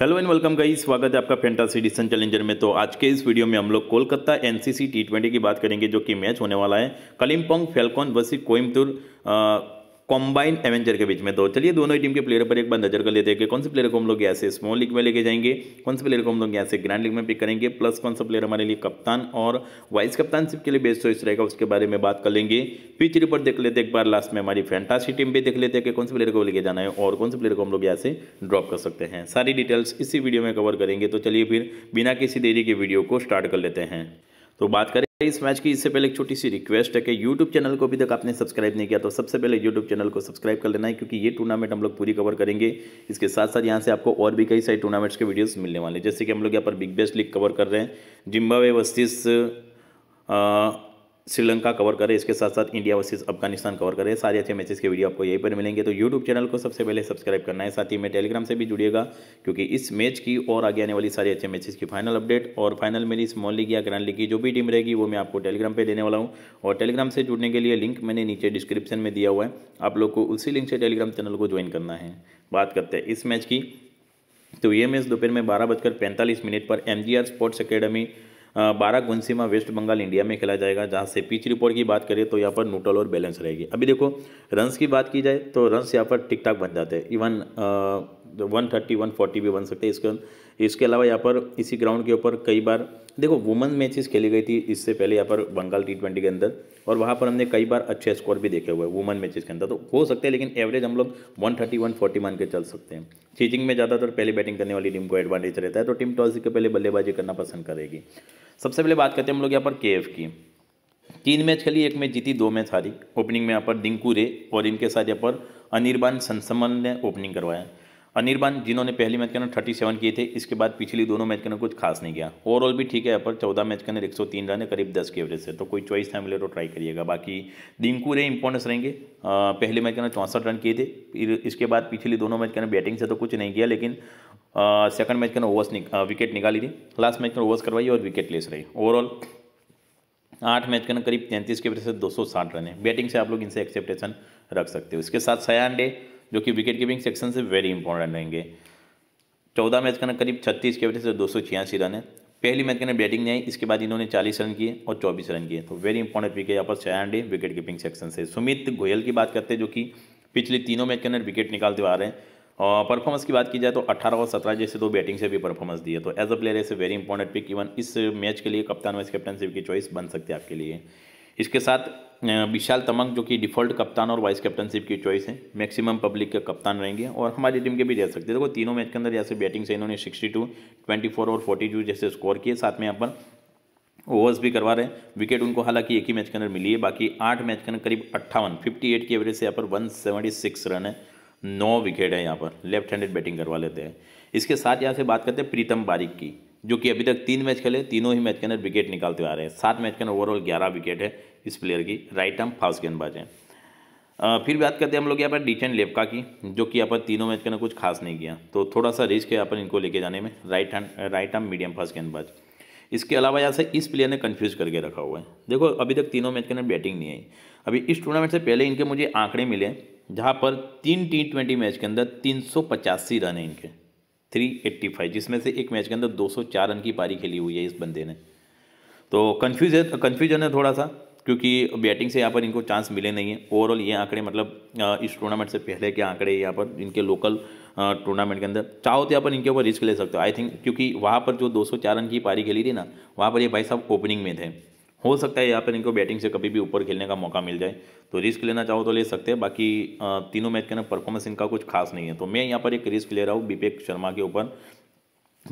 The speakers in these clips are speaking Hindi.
हेलो एंड वेलकम गाइस स्वागत है आपका फेंटासी डिसन चैलेंजर में तो आज के इस वीडियो में हम लोग कोलकाता एनसीसी टी ट्वेंटी की बात करेंगे जो कि मैच होने वाला है कलिम्पोंग फेलकॉन वर्सी कोइमतुर कॉम्बाइन एवेंजर के बीच में तो चलिए दोनों ही टीम के प्लेयर पर एक बार नजर कर लेते हैं कि कौन से प्लेयर को हम लोग यहाँ से स्मॉल लीग में लेके जाएंगे कौन से प्लेयर को हम लोग यहाँ से ग्रैंड लीग में पिक करेंगे प्लस कौन सा प्लेयर हमारे लिए कप्तान और वाइस कप्तानशिप के लिए बेस्ट चॉइस रहेगा उसके बारे में बात कर लेंगे पिच रिपोर्ट देख लेते एक बार लास्ट में हमारी फैंटासी टीम भी देख लेते हैं कि कौन से प्लेयर को लेके जाना है और कौन से प्लेयर को हम लोग यहाँ से ड्रॉप कर सकते हैं सारी डिटेल्स इसी वीडियो में कवर करेंगे तो चलिए फिर बिना किसी देरी के वीडियो को स्टार्ट कर लेते हैं तो बात करें इस मैच की इससे पहले एक छोटी सी रिक्वेस्ट है कि यूट्यूब चैनल को अभी तक आपने सब्सक्राइब नहीं किया तो सबसे पहले यूट्यूब चैनल को सब्सक्राइब कर लेना है क्योंकि ये टूर्नामेंट हम लोग पूरी कवर करेंगे इसके साथ साथ यहाँ से आपको और भी कई सारी टूर्नामेंट्स के वीडियोस मिलने वाले जैसे कि हम लोग यहाँ पर बिग बेस्ट लीग कवर कर रहे हैं जिम्बावे वस्तीस श्रीलंका कवर करे इसके साथ साथ इंडिया वर्सेस अफगानिस्तान कवर करे सारे अच्छे मैचेस के वीडियो आपको यहीं पर मिलेंगे तो यूट्यूब चैनल को सबसे पहले सब्सक्राइब करना है साथ ही में टेलीग्राम से भी जुड़िएगा क्योंकि इस मैच की और आगे आने वाली सारी अच्छे मैचेस की फाइनल अपडेट और फाइनल मेरी स्मॉल लीग या ग्रैंड लीग की जो भी टीम रहेगी वो मैं आपको टेलीग्राम पर देने वाला हूँ और टेलीग्राम से जुड़ने के लिए लिंक मैंने नीचे डिस्क्रिप्शन में दिया हुआ है आप लोग को उसी लिंक से टेलीग्राम चैनल को ज्वाइन करना है बात करते हैं इस मैच की तो ये मैच दोपहर में बारह बजकर पैंतालीस मिनट पर एम स्पोर्ट्स अकेडमी में वेस्ट बंगाल इंडिया में खेला जाएगा जहाँ से पिच रिपोर्ट की बात करें तो यहाँ पर न्यूट्रल और बैलेंस रहेगी अभी देखो रन्स की बात की जाए तो रन्स यहाँ पर ठीक ठाक बन जाते हैं even one thirty one forty भी बन सकते हैं इसके इसके अलावा यहाँ पर इसी ग्राउंड के ऊपर कई बार देखो वुमेन मैचेस खेली गई थी इससे पहले यहाँ पर बंगाल टी ट्वेंटी के अंदर और वहाँ पर हमने कई बार अच्छे स्कोर भी देखे हुए हैं वुमेन मैचेस के अंदर तो हो सकते हैं लेकिन एवरेज हम लोग 130 140 मान के चल सकते हैं चीजिंग में ज़्यादातर पहले बैटिंग करने वाली टीम को एडवांटेज रहता है तो टीम टॉस के पहले बल्लेबाजी करना पसंद करेगी सबसे पहले बात करते हैं हम लोग यहाँ पर के की तीन मैच खेली एक मैच जीती दो मैच हारी ओपनिंग में यहाँ पर दिंकू रे और इनके साथ यहाँ पर अनिर्बान संसमन ने ओपनिंग करवाया अनिर्बान जिन्होंने पहली मैच के अंदर थर्टी सेवन किए थे इसके बाद पिछली दोनों मैच के अंदर कुछ खास नहीं किया ओवरऑल भी ठीक है यहाँ पर चौदह मैच के अंदर एक सौ तीन रन है करीब दस के एवरेज से तो कोई चॉइस था मिले तो ट्राई करिएगा बाकी दिंकू रे इंपॉर्टेंस रहेंगे पहले मैच के अंदर चौंसठ रन किए थे फिर इसके बाद पिछली दोनों मैच के अंदर बैटिंग से तो कुछ नहीं किया लेकिन सेकंड मैच के अंदर ओवर्स विकेट निकाली थी लास्ट मैच के ओवर्स करवाई और विकेट लेस रही ओवरऑल आठ मैच के अंदर करीब तैंतीस के एवरेज से दो रन है बैटिंग से आप लोग इनसे एक्सेप्टेशन रख सकते हो इसके साथ सयान डे जो कि विकेट कीपिंग सेक्शन से वेरी इंपॉर्टेंट रहेंगे चौदह मैच का करीब छत्तीस के वजह से दो सौ छियासी रन है पहली मैच के बैटिंग नहीं आई इसके बाद इन्होंने चालीस रन किए और चौबीस रन किए तो वेरी इंपॉर्टेंट विकेट यहाँ पर सैंड डे विकेट कीपिंग सेक्शन से सुमित गोयल की बात करते हैं जो कि पिछले तीनों मैच के अंदर विकेट निकालते आ रहे हैं और परफॉर्मेंस की बात की जाए तो 18 और 17 जैसे दो बैटिंग से भी परफॉर्मेंस दिए तो एज अ प्लेयर ऐसे वेरी इंपॉर्टेंट पिक इवन इस मैच के लिए कप्तान वाइस कैप्टनशिप की चॉइस बन सकती है आपके लिए इसके साथ विशाल तमंग जो कि डिफ़ॉल्ट कप्तान और वाइस कैप्टनशिप की चॉइस है मैक्सिमम पब्लिक के कप्तान रहेंगे और हमारी टीम के भी रह सकते हैं देखो तीनों मैच के अंदर जैसे बैटिंग से इन्होंने 62, 24 और 42 जैसे स्कोर किए साथ में यहाँ पर ओवर्स भी करवा रहे हैं विकेट उनको हालांकि एक ही मैच के अंदर मिली है बाकी आठ मैच के अंदर करीब अट्ठावन फिफ्टी एट की एवरेज से यहाँ पर वन सेवेंटी सिक्स रन है नौ विकेट है यहाँ पर लेफ्ट हैंडेड बैटिंग करवा लेते हैं इसके साथ यहाँ से बात करते हैं प्रीतम बारिक की जो कि अभी तक तीन मैच खेले तीनों ही मैच के अंदर विकेट निकालते आ रहे हैं सात मैच के अंदर ओवरऑल ग्यारह विकेट है इस प्लेयर की राइट आर्म फास्ट गेंदबाज है फिर बात करते हैं हम लोग यहाँ पर डिचन लेपका की जो कि यहाँ पर तीनों मैच के अंदर कुछ खास नहीं किया तो थोड़ा सा रिस्क है यहाँ पर इनको लेके जाने में right hand right arm medium fast गेंदबाज इसके अलावा यहाँ से इस प्लेयर ने कन्फ्यूज़ करके रखा हुआ है देखो अभी तक तीनों मैच के अंदर बैटिंग नहीं आई अभी इस टूर्नामेंट से पहले इनके मुझे आंकड़े मिले जहाँ पर तीन टी ट्वेंटी मैच के अंदर तीन रन है इनके 385 जिसमें से एक मैच के अंदर 204 रन की पारी खेली हुई है इस बंदे ने तो कन्फ्यूज है कन्फ्यूजन है थोड़ा सा क्योंकि बैटिंग से यहाँ पर इनको चांस मिले नहीं है ओवरऑल ये आंकड़े मतलब इस टूर्नामेंट से पहले के आंकड़े यहाँ पर इनके लोकल टूर्नामेंट के अंदर चाहो तो यहाँ पर इनके ऊपर रिस्क ले सकते हो आई थिंक क्योंकि वहाँ पर जो चार रन की पारी खेली थी ना वहाँ पर ये भाई साहब ओपनिंग में थे हो सकता है यहाँ पर इनको बैटिंग से कभी भी ऊपर खेलने का मौका मिल जाए तो रिस्क लेना चाहो तो ले सकते हैं बाकी तीनों मैच के अंदर परफॉर्मेंस इनका कुछ खास नहीं है तो मैं यहाँ पर एक रिस्क ले रहा हूँ बीपेक शर्मा के ऊपर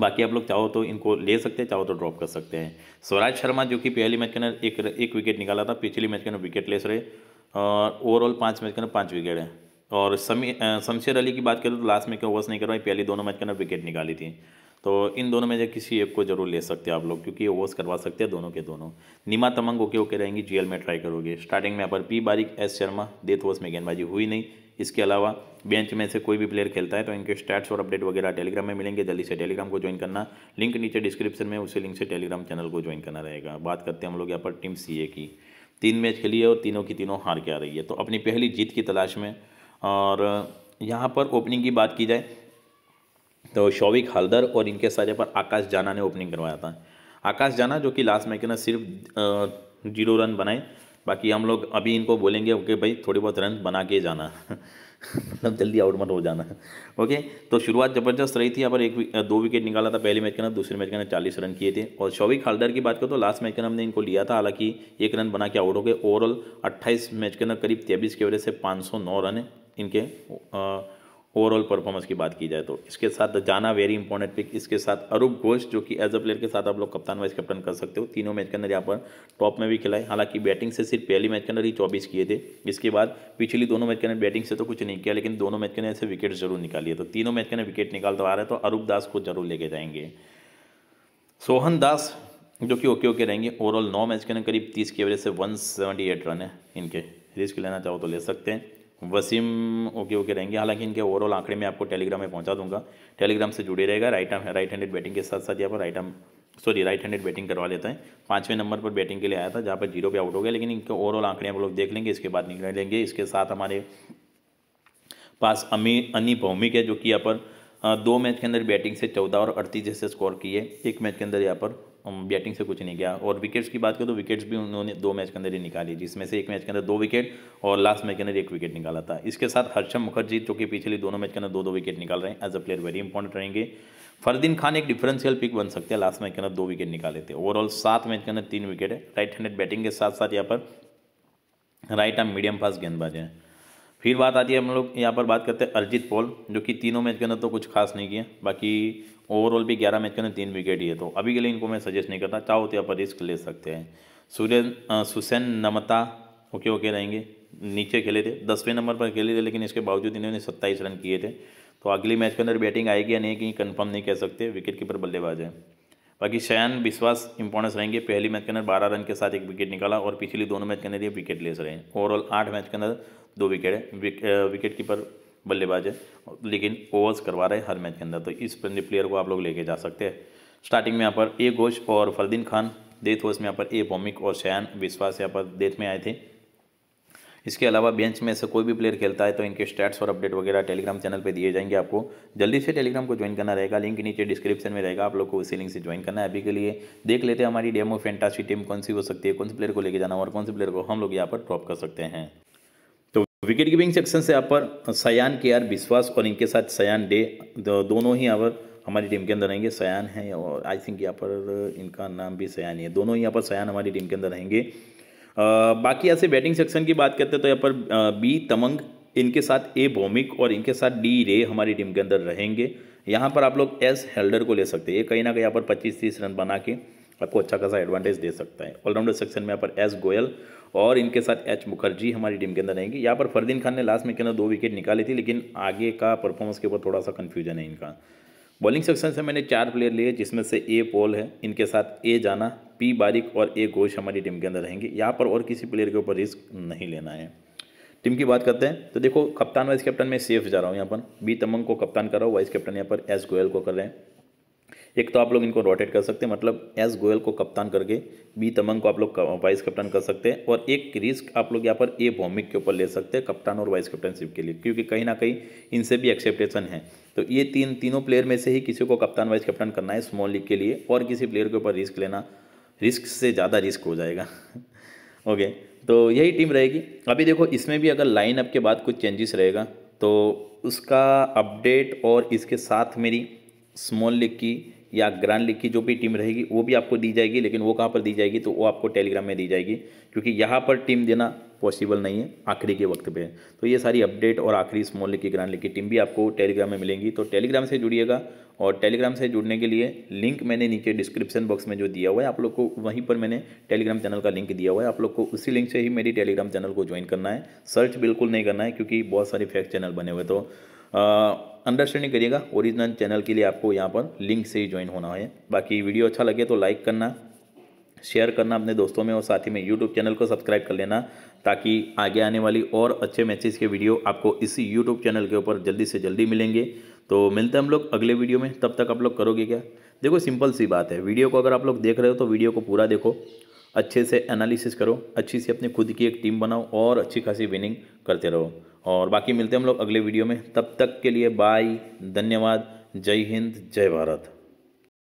बाकी आप लोग चाहो तो इनको ले सकते हैं चाहो तो ड्रॉप कर सकते हैं स्वराज शर्मा जो कि पहली मैच के अंदर एक एक विकेट निकाला था पिछली मैच के अंदर विकेट लेस रहे और ओवरऑल पाँच मैच के अंदर पाँच विकेट है और समी शमशेर अली की बात करें तो लास्ट में के ओवर्स नहीं करवाई पहली दोनों मैच के अंदर विकेट निकाली थी तो इन दोनों में से किसी एक को जरूर ले सकते हैं आप लोग क्योंकि ये वॉश करवा सकते हैं दोनों के दोनों नीमा तमंग ओके ओके रहेंगी जीएल में ट्राई करोगे स्टार्टिंग में यहाँ पर P Barik S Sharma death वॉश में गेंदबाजी हुई नहीं इसके अलावा बेंच में से कोई भी प्लेयर खेलता है तो इनके स्टैट्स और अपडेट वगैरह टेलीग्राम में मिलेंगे जल्दी से टेलीग्राम को ज्वाइन करना लिंक नीचे डिस्क्रिप्शन में उसी लिंक से टेलीग्राम चैनल को ज्वाइन करना रहेगा बात करते हैं हम लोग यहाँ पर टीम सी की तीन मैच खेली है और तीनों की तीनों हार के आ रही है तो अपनी पहली जीत की तलाश में और यहाँ पर ओपनिंग की बात की जाए तो शौविक हलदर और इनके सारे पर आकाश जाना ने ओपनिंग करवाया था आकाश जाना जो कि लास्ट मैच के ना सिर्फ जीरो रन बनाए बाकी हम लोग अभी इनको बोलेंगे ओके भाई थोड़ी बहुत रन बना के जाना मतलब जल्दी आउट मत हो जाना ओके तो शुरुआत ज़बरदस्त रही थी यहाँ पर एक दो विकेट निकाला था पहले मैच के ना दूसरे मैच के ना चालीस रन किए थे और शौविक हालदार की बात करो तो लास्ट मैच के ना हमने इनको लिया था हालांकि एक रन बना के आउट हो गए ओवरऑल अट्ठाईस मैच के ना करीब तेबीस के एवरेज से पाँच सौ नौ रन इनके आ, ओवरऑल परफॉर्मेंस की बात की जाए तो इसके साथ जाना वेरी इंपॉर्टेंट पिक इसके साथ अरूप घोष जो कि एज अ प्लेयर के साथ आप लोग कप्तान वाइस कैप्टन कर सकते हो तीनों मैच के अंदर यहाँ पर टॉप में भी खिलाए हालांकि बैटिंग से सिर्फ पहली मैच के अंदर ही चौबीस किए थे इसके बाद पिछली दोनों मैच के अंदर बैटिंग से तो कुछ नहीं किया लेकिन दोनों मैच के अंदर ऐसे विकेट जरूर निकालिए तो तीनों मैच के अंदर विकेट तो आ रहे तो अरूप दास को जरूर लेके जाएंगे सोहन दास जो कि ओके ओके रहेंगे ओवरऑल नौ मैच के अंदर करीब तीस की एवरेज से वन सेवेंटी एट रन है इनके रिस्क लेना चाहो तो ले सकते हैं वसीम ओके ओके रहेंगे हालांकि इनके ओवरऑल आंकड़े में आपको टेलीग्राम में पहुंचा दूंगा टेलीग्राम से जुड़े रहेगा राइट राइट हैंडेड बैटिंग के साथ साथ यहाँ पर right arm sorry right handed batting करवा लेते हैं पाँचवें नंबर पर बैटिंग के लिए आया था जहाँ पर जीरो पे आउट हो गया लेकिन इनके ओवरऑल आंकड़े हम लोग देख लेंगे इसके बाद निकल लेंगे इसके साथ हमारे पास अमी अनी भौमिक है जो कि यहाँ पर दो मैच के अंदर बैटिंग से चौदह और अड़तीस जैसे स्कोर किए एक मैच के अंदर यहाँ पर बैटिंग से कुछ नहीं गया और विकेट्स की बात करें तो विकेट्स भी उन्होंने दो मैच के अंदर ही निकाली जिसमें से एक मैच के अंदर दो विकेट और लास्ट मैच के अंदर एक विकेट निकाला था इसके साथ हर्षम मुखर्जी जो कि पिछले दोनों मैच के अंदर दो दो विकेट निकाल रहे हैं as a player very important रहेंगे फरदीन खान एक डिफरेंशियल पिक बन सकते हैं लास्ट मैच के अंदर दो विकेट निकाले थे ओवरऑल सात मैच के अंदर तीन विकेट है राइट हैंडेड बैटिंग के साथ साथ यहाँ पर राइट आर्म मीडियम फास्ट गेंदबाज हैं फिर बात आती है हम लोग यहाँ पर बात करते हैं अरजीत पॉल जो कि तीनों मैच के अंदर तो कुछ खास नहीं किया बाकी ओवरऑल भी ग्यारह मैच के अंदर तीन विकेट ही है तो अभी के लिए इनको मैं सजेस्ट नहीं करता चाहो तो यहाँ पर रिस्क ले सकते हैं सूर्य सुसैन नमता ओके ओके रहेंगे नीचे खेले थे दसवें नंबर पर खेले थे लेकिन इसके बावजूद इन्होंने सत्ताईस रन किए थे तो अगले मैच के अंदर बैटिंग आएगी या नहीं कहीं कन्फर्म नहीं कह सकते विकेट कीपर बल्लेबाज है बाकी शयन विश्वास इंपॉर्टेंस रहेंगे पहली मैच के अंदर बारह रन के साथ एक विकेट निकाला और पिछली दोनों मैच के अंदर ये विकेट लेस रहे हैं ओवरऑल आठ मैच के अंदर दो विकेट है विकेट कीपर बल्लेबाज है लेकिन ओवर्स करवा रहे हैं हर मैच के अंदर तो इस प्लेयर को आप लोग लेके जा सकते हैं स्टार्टिंग में यहाँ पर ए घोष और फरदीन खान डेथ होश में यहाँ पर ए भौमिक और शयान विश्वास यहाँ पर डेथ में आए थे इसके अलावा बेंच में से कोई भी प्लेयर खेलता है तो इनके स्टैट्स और अपडेट वगैरह टेलीग्राम चैनल पर दिए जाएंगे आपको जल्दी से टेलीग्राम को ज्वाइन करना रहेगा लिंक नीचे डिस्क्रिप्शन में रहेगा आप लोग को उसी लिंक से ज्वाइन करना है अभी के लिए देख लेते हैं हमारी डेमो फेंटासी टीम कौन सी हो सकती है कौन से प्लेयर को लेकर जाना और कौन से प्लेयर को हम लोग यहाँ पर ड्रॉप कर सकते हैं विकेट कीपिंग सेक्शन से यहाँ पर सयान के आर विश्वास और इनके साथ सयान डे दो, दोनों ही यहाँ पर हमारी टीम के अंदर रहेंगे सयान है और आई थिंक यहाँ पर इनका नाम भी सयान ही है दोनों ही यहाँ पर सयान हमारी टीम के अंदर रहेंगे बाकी ऐसे बैटिंग सेक्शन की बात करते हैं तो यहाँ पर बी तमंग इनके साथ ए भौमिक और इनके साथ डी रे हमारी टीम के अंदर रहेंगे यहाँ पर आप लोग एस हेल्डर को ले सकते हैं ये कहीं ना कहीं यहाँ पर पच्चीस तीस रन बना के आपको अच्छा खासा एडवांटेज दे सकता है ऑलराउंडर सेक्शन में यहाँ पर एस गोयल और इनके साथ एच मुखर्जी हमारी टीम के अंदर रहेंगे यहाँ पर फरदीन खान ने लास्ट में के अंदर दो विकेट निकाली थी लेकिन आगे का परफॉर्मेंस के ऊपर थोड़ा सा कन्फ्यूजन है इनका बॉलिंग सेक्शन से मैंने चार प्लेयर लिए जिसमें से ए पॉल है इनके साथ ए जाना पी बारिक और ए घोष हमारी टीम के अंदर रहेंगे यहाँ पर और किसी प्लेयर के ऊपर रिस्क नहीं लेना है टीम की बात करते हैं तो देखो कप्तान वाइस कैप्टन में सेफ जा रहा हूँ यहाँ पर बी तमंग को कप्तान कर रहा हूँ वाइस कैप्टन यहाँ पर एस गोयल को कर रहे हैं एक तो आप लोग इनको रोटेट कर सकते हैं मतलब एस गोयल को कप्तान करके बी तमंग को आप लोग वाइस कप्टन कर सकते हैं और एक रिस्क आप लोग यहाँ पर ए भौमिक के ऊपर ले सकते हैं कप्तान और वाइस कैप्टनशिप के लिए क्योंकि कहीं ना कहीं इनसे भी एक्सेप्टेशन है तो ये तीन तीनों प्लेयर में से ही किसी को कप्तान वाइस कैप्टन करना है स्मॉल लीग के लिए और किसी प्लेयर के ऊपर रिस्क लेना रिस्क से ज़्यादा रिस्क हो जाएगा ओके तो यही टीम रहेगी अभी देखो इसमें भी अगर लाइन अप के बाद कुछ चेंजेस रहेगा तो उसका अपडेट और इसके साथ मेरी स्मॉल लीग की या ग्रांड लीग की जो भी टीम रहेगी वो भी आपको दी जाएगी लेकिन वो कहाँ पर दी जाएगी तो वो आपको टेलीग्राम में दी जाएगी क्योंकि यहाँ पर टीम देना पॉसिबल नहीं है आखिरी के वक्त पे तो ये सारी अपडेट और आखिरी स्मॉल लीग की ग्रांड लीग की टीम भी आपको टेलीग्राम में मिलेंगी तो टेलीग्राम से जुड़िएगा और टेलीग्राम से जुड़ने के लिए लिंक मैंने नीचे डिस्क्रिप्शन बॉक्स में जो दिया हुआ है आप लोग को वहीं पर मैंने टेलीग्राम चैनल का लिंक दिया हुआ है आप लोग को उसी लिंक से ही मेरी टेलीग्राम चैनल को ज्वाइन करना है सर्च बिल्कुल नहीं करना है क्योंकि बहुत सारे फेक चैनल बने हुए तो अंडरस्टैंडिंग करिएगा ओरिजिनल चैनल के लिए आपको यहाँ पर लिंक से ही ज्वाइन होना है बाकी वीडियो अच्छा लगे तो लाइक करना शेयर करना अपने दोस्तों में और साथ ही में यूट्यूब चैनल को सब्सक्राइब कर लेना ताकि आगे आने वाली और अच्छे मैचेस के वीडियो आपको इसी यूट्यूब चैनल के ऊपर जल्दी से जल्दी मिलेंगे तो मिलते हैं हम लोग अगले वीडियो में तब तक आप लोग करोगे क्या देखो सिंपल सी बात है वीडियो को अगर आप लोग देख रहे हो तो वीडियो को पूरा देखो अच्छे से एनालिसिस करो अच्छी सी अपनी खुद की एक टीम बनाओ और अच्छी खासी विनिंग करते रहो और बाकी मिलते हैं हम लोग अगले वीडियो में तब तक के लिए बाय धन्यवाद जय हिंद जय भारत